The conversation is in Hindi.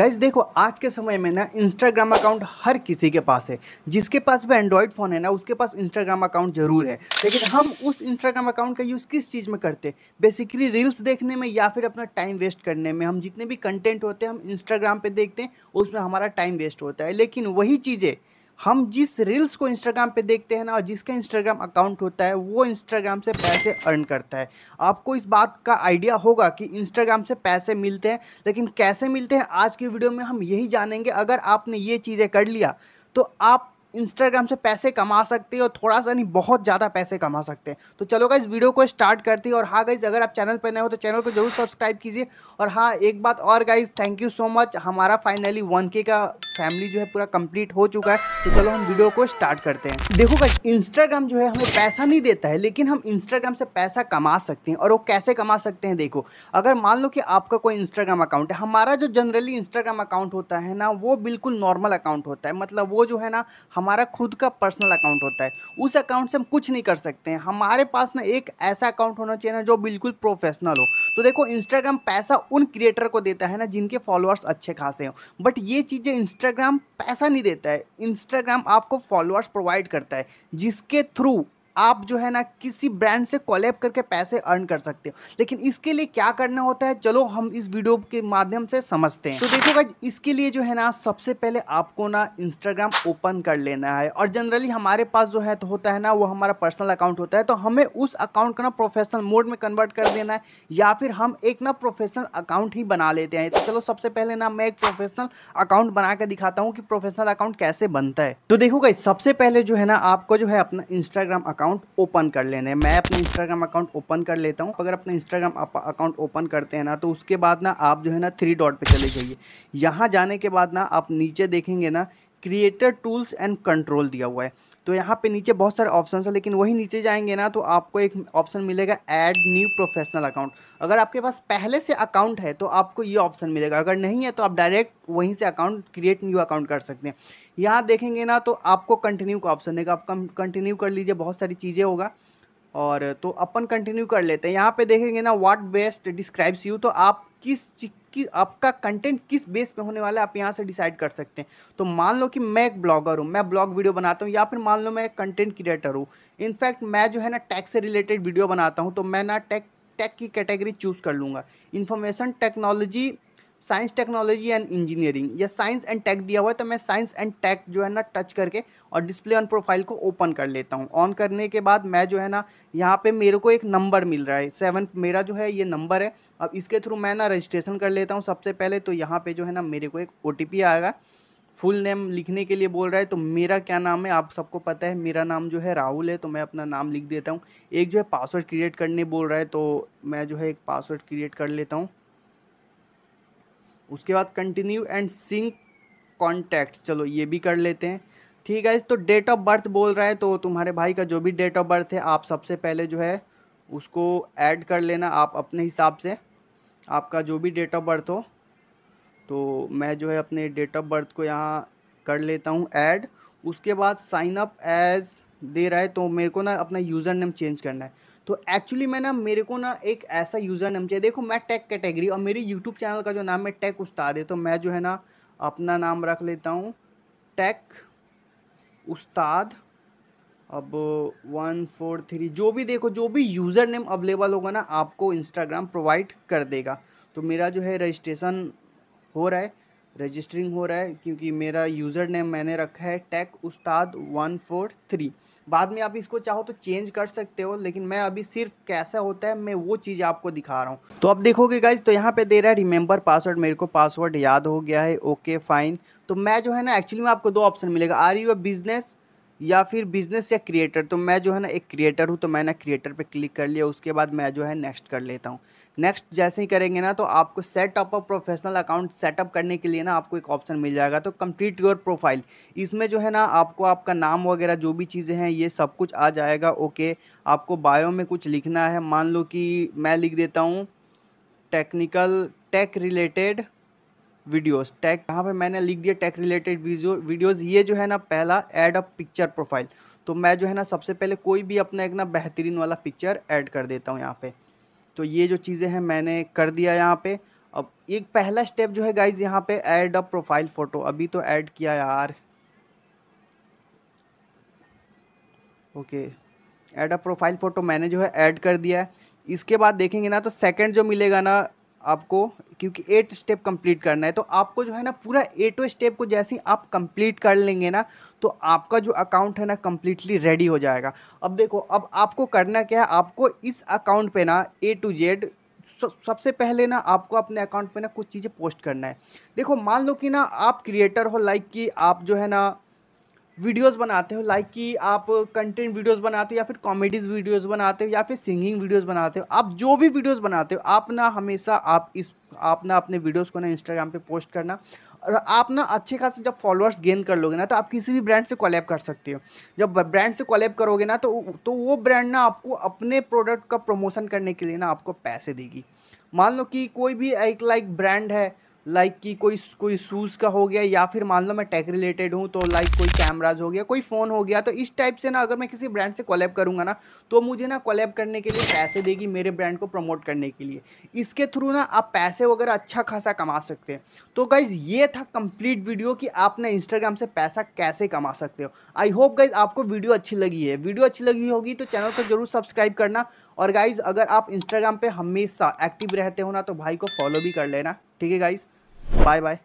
गाइज देखो आज के समय में ना इंस्टाग्राम अकाउंट हर किसी के पास है जिसके पास भी एंड्रॉयड फ़ोन है ना उसके पास इंस्टाग्राम अकाउंट जरूर है लेकिन हम उस इंस्टाग्राम अकाउंट का यूज़ किस चीज़ में करते हैं बेसिकली रील्स देखने में या फिर अपना टाइम वेस्ट करने में हम जितने भी कंटेंट होते हैं हम इंस्टाग्राम पर देखते हैं उसमें हमारा टाइम वेस्ट होता है लेकिन वही चीज़ें हम जिस रील्स को इंस्टाग्राम पे देखते हैं ना और जिसका इंस्टाग्राम अकाउंट होता है वो इंस्टाग्राम से पैसे अर्न करता है आपको इस बात का आइडिया होगा कि इंस्टाग्राम से पैसे मिलते हैं लेकिन कैसे मिलते हैं आज की वीडियो में हम यही जानेंगे अगर आपने ये चीज़ें कर लिया तो आप इंस्टाग्राम से पैसे कमा सकते हैं और थोड़ा सा नहीं बहुत ज़्यादा पैसे कमा सकते हैं तो चलो गाइज वीडियो को स्टार्ट करती है और हाँ गाइज अगर आप चैनल पर नए हो तो चैनल को जरूर सब्सक्राइब कीजिए और हाँ एक बात और guys thank you so much हमारा फाइनली वन के का फैमिली जो है पूरा कंप्लीट हो चुका है तो चलो हम वीडियो को स्टार्ट करते हैं देखो भाई इंस्टाग्राम जो है हमें पैसा नहीं देता है लेकिन हम इंस्टाग्राम से पैसा कमा सकते हैं और वो कैसे कमा सकते हैं देखो अगर मान लो कि आपका कोई इंस्टाग्राम अकाउंट है हमारा जो जनरली इंस्टाग्राम अकाउंट होता है ना वो बिल्कुल नॉर्मल अकाउंट होता है मतलब वो जो है ना हमारा खुद का पर्सनल अकाउंट होता है उस अकाउंट से हम कुछ नहीं कर सकते हैं हमारे पास ना एक ऐसा अकाउंट होना चाहिए ना जो बिल्कुल प्रोफेशनल हो तो देखो इंस्टाग्राम पैसा उन क्रिएटर को देता है ना जिनके फॉलोअर्स अच्छे खासे हों बट ये चीज़ें इंस्टा इंस्टाग्राम पैसा नहीं देता है इंस्टाग्राम आपको फॉलोअर्स प्रोवाइड करता है जिसके थ्रू आप जो है ना किसी ब्रांड से कॉलेब करके पैसे अर्न कर सकते हो लेकिन इसके लिए क्या करना होता है चलो हम इस वीडियो के माध्यम से समझते हैं तो देखो इसके लिए जो है ना सबसे पहले आपको ना इंस्टाग्राम ओपन कर लेना है और जनरली हमारे पास जो है तो होता है ना वो हमारा पर्सनल अकाउंट होता है तो हमें उस अकाउंट को ना प्रोफेशनल मोड में कन्वर्ट कर देना है या फिर हम एक ना प्रोफेशनल अकाउंट ही बना लेते हैं तो चलो सबसे पहले ना मैं एक प्रोफेशनल अकाउंट बना के दिखाता हूँ कि प्रोफेशनल अकाउंट कैसे बनता है तो देखो सबसे पहले जो है ना आपको जो है अपना इंस्टाग्राम अकाउंट अकाउंट ओपन कर लेने मैं अपने इंस्टाग्राम अकाउंट ओपन कर लेता हूँ अगर अपना इंस्टाग्राम अकाउंट ओपन करते हैं ना तो उसके बाद ना आप जो है ना थ्री डॉट पर चले जाइए यहाँ जाने के बाद ना आप नीचे देखेंगे ना क्रिएटर टूल्स एंड कंट्रोल दिया हुआ है तो यहाँ पे नीचे बहुत सारे ऑप्शन है लेकिन वही नीचे जाएंगे ना तो आपको एक ऑप्शन मिलेगा ऐड न्यू प्रोफेशनल अकाउंट अगर आपके पास पहले से अकाउंट है तो आपको ये ऑप्शन मिलेगा अगर नहीं है तो आप डायरेक्ट वहीं से अकाउंट क्रिएट न्यू अकाउंट कर सकते हैं यहाँ देखेंगे ना तो आपको कंटिन्यू का ऑप्शन देगा आप कंटिन्यू कर लीजिए बहुत सारी चीज़ें होगा और तो अपन कंटिन्यू कर लेते हैं यहाँ पे देखेंगे ना व्हाट बेस्ट डिस्क्राइब्स यू तो आप किस कि आपका कंटेंट किस बेस पे होने वाला है आप यहाँ से डिसाइड कर सकते हैं तो मान लो कि मैं एक ब्लॉगर हूँ मैं ब्लॉग वीडियो बनाता हूँ या फिर मान लो मैं एक कंटेंट क्रिएटर हूँ इनफैक्ट मैं जो है ना टैक्स से रिलेटेड वीडियो बनाता हूँ तो मैं ना टैक टेक की कैटेगरी चूज़ कर लूँगा information technology science technology and engineering या साइंस एंड टेक दिया हुआ है तो मैं साइंस एंड टेक जो है ना टच करके और डिस्प्ले ऑन प्रोफाइल को ओपन कर लेता हूँ ऑन करने के बाद मैं जो है ना यहाँ पे मेरे को एक नंबर मिल रहा है सेवन मेरा जो है ये नंबर है अब इसके थ्रू मैं ना रजिस्ट्रेशन कर लेता हूँ सबसे पहले तो यहाँ पर जो है ना मेरे को एक ओ आएगा फुल नेम लिखने के लिए बोल रहा है तो मेरा क्या नाम है आप सबको पता है मेरा नाम जो है राहुल है तो मैं अपना नाम लिख देता हूँ एक जो है पासवर्ड क्रिएट करने बोल रहा है तो मैं जो है एक पासवर्ड क्रिएट कर लेता हूँ उसके बाद कंटिन्यू एंड सिंक कॉन्टैक्ट चलो ये भी कर लेते हैं ठीक है तो डेट ऑफ बर्थ बोल रहा है तो तुम्हारे भाई का जो भी डेट ऑफ बर्थ है आप सबसे पहले जो है उसको ऐड कर लेना आप अपने हिसाब से आपका जो भी डेट ऑफ बर्थ हो तो मैं जो है अपने डेट ऑफ बर्थ को यहाँ कर लेता हूँ ऐड उसके बाद साइन अप एज दे रहा है तो मेरे को ना अपना यूज़र नेम चेंज करना है तो एक्चुअली मैं ना मेरे को ना एक ऐसा यूज़र नेम चाहिए देखो मैं टेक कैटेगरी और मेरे यूट्यूब चैनल का जो नाम है टेक उस्ताद है तो मैं जो है ना अपना नाम रख लेता हूँ टेक उस्ताद अब वन फोर थ्री जो भी देखो जो भी यूज़र नेम अवेलेबल होगा ना आपको इंस्टाग्राम प्रोवाइड कर देगा तो मेरा जो है रजिस्ट्रेशन हो रहा है रजिस्टरिंग हो रहा है क्योंकि मेरा यूज़र नेम मैंने रखा है टेक उस्ताद वन फोर थ्री बाद में आप इसको चाहो तो चेंज कर सकते हो लेकिन मैं अभी सिर्फ कैसा होता है मैं वो चीज़ आपको दिखा रहा हूँ तो अब देखोगे गाइज तो यहाँ पे दे रहा है रिमेंबर पासवर्ड मेरे को पासवर्ड याद हो गया है ओके फाइन तो मैं जो है ना एक्चुअली में आपको दो ऑप्शन मिलेगा आर यू अ बिजनेस या फिर बिजनेस या क्रिएटर तो मैं जो है ना एक क्रिएटर हूँ तो मैंने क्रिएटर पे क्लिक कर लिया उसके बाद मैं जो है नेक्स्ट कर लेता हूँ नेक्स्ट जैसे ही करेंगे ना तो आपको setup up professional account setup करने के लिए ना आपको एक ऑप्शन मिल जाएगा तो कंप्लीट योर प्रोफाइल इसमें जो है ना आपको आपका नाम वगैरह जो भी चीज़ें हैं ये सब कुछ आ जाएगा ओके आपको बायो में कुछ लिखना है मान लो कि मैं लिख देता हूँ technical tech related videos tag यहाँ पे मैंने लिख दिया टैग रिलेटेड वीडियोस ये जो है ना पहला ऐड अ पिक्चर प्रोफाइल तो मैं जो है ना सबसे पहले कोई भी अपना एक ना बेहतरीन वाला पिक्चर ऐड कर देता हूँ यहाँ पे तो ये जो चीज़ें हैं मैंने कर दिया यहाँ पे अब एक पहला स्टेप जो है गाइज यहाँ पे ऐड अ प्रोफाइल फ़ोटो अभी तो ऐड किया यार okay add a profile photo मैंने जो है ऐड कर दिया है इसके बाद देखेंगे ना तो सेकंड जो मिलेगा ना आपको क्योंकि एट स्टेप कंप्लीट करना है तो आपको जो है ना पूरा एटो स्टेप को जैसे ही आप कंप्लीट कर लेंगे ना तो आपका जो अकाउंट है ना कम्प्लीटली रेडी हो जाएगा अब देखो अब आपको करना क्या है आपको इस अकाउंट पे ना ए टू जेड सबसे पहले ना आपको अपने अकाउंट पे ना कुछ चीज़ें पोस्ट करना है देखो मान लो कि ना आप क्रिएटर हो लाइक कि आप जो है ना वीडियोस बनाते हो लाइक कि आप कंटेंट वीडियोस बनाते हो या फिर कॉमेडीज़ वीडियोस बनाते हो या फिर सिंगिंग वीडियोस बनाते हो आप जो भी वीडियोस बनाते हो आप ना हमेशा आप इस आप ना अपने वीडियोस को ना इंस्टाग्राम पे पोस्ट करना और आप ना अच्छे खासे जब फॉलोअर्स गेन कर लोगे ना तो आप किसी भी ब्रांड से कॉलेब कर सकते हो जब ब्रांड से कॉलेब करोगे ना तो तो वो ब्रांड ना आपको अपने प्रोडक्ट का प्रमोशन करने के लिए ना आपको पैसे देगी मान लो कि कोई भी एक लाइक ब्रांड है लाइक कि कोई कोई शूज़ का हो गया या फिर मान लो मैं टेक रिलेटेड हूँ तो लाइक कोई कैमराज हो गया कोई फ़ोन हो गया तो इस टाइप से ना अगर मैं किसी ब्रांड से कॉलेब करूँगा ना तो मुझे ना कॉलेब करने के लिए पैसे देगी मेरे ब्रांड को प्रमोट करने के लिए इसके थ्रू ना आप पैसे वगैरह अच्छा खासा कमा सकते हैं तो गाइज़ ये था कम्प्लीट वीडियो कि आप ना इंस्टाग्राम से पैसा कैसे कमा सकते हो आई होप गाइज़ आपको वीडियो अच्छी लगी है वीडियो अच्छी लगी होगी तो चैनल को ज़रूर सब्सक्राइब करना और गाइज़ अगर आप इंस्टाग्राम पर हमेशा एक्टिव रहते हो ना तो भाई को फॉलो भी कर लेना ठीक है गाइज़ Bye bye.